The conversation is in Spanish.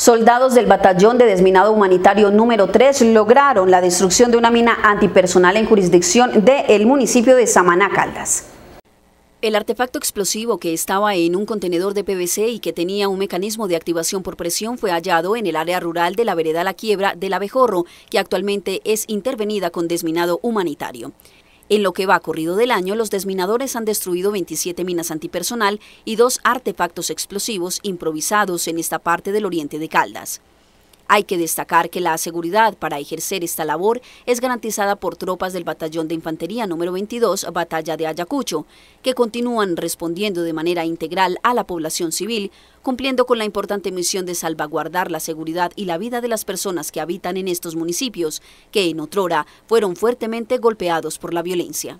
Soldados del Batallón de Desminado Humanitario número 3 lograron la destrucción de una mina antipersonal en jurisdicción del municipio de Samaná, Caldas. El artefacto explosivo que estaba en un contenedor de PVC y que tenía un mecanismo de activación por presión fue hallado en el área rural de la vereda La Quiebra del Abejorro, que actualmente es intervenida con desminado humanitario. En lo que va corrido del año, los desminadores han destruido 27 minas antipersonal y dos artefactos explosivos improvisados en esta parte del oriente de Caldas. Hay que destacar que la seguridad para ejercer esta labor es garantizada por tropas del Batallón de Infantería número 22, Batalla de Ayacucho, que continúan respondiendo de manera integral a la población civil, cumpliendo con la importante misión de salvaguardar la seguridad y la vida de las personas que habitan en estos municipios, que en otrora fueron fuertemente golpeados por la violencia.